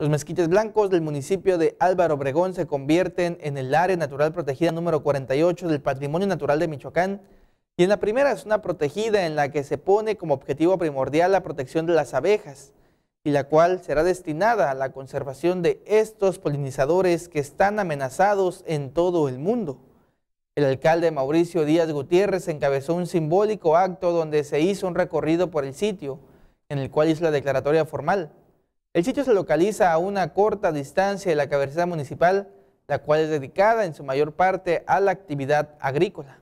Los mezquites blancos del municipio de Álvaro Obregón se convierten en el área natural protegida número 48 del Patrimonio Natural de Michoacán y en la primera zona protegida en la que se pone como objetivo primordial la protección de las abejas y la cual será destinada a la conservación de estos polinizadores que están amenazados en todo el mundo. El alcalde Mauricio Díaz Gutiérrez encabezó un simbólico acto donde se hizo un recorrido por el sitio, en el cual hizo la declaratoria formal. El sitio se localiza a una corta distancia de la cabecera municipal, la cual es dedicada en su mayor parte a la actividad agrícola.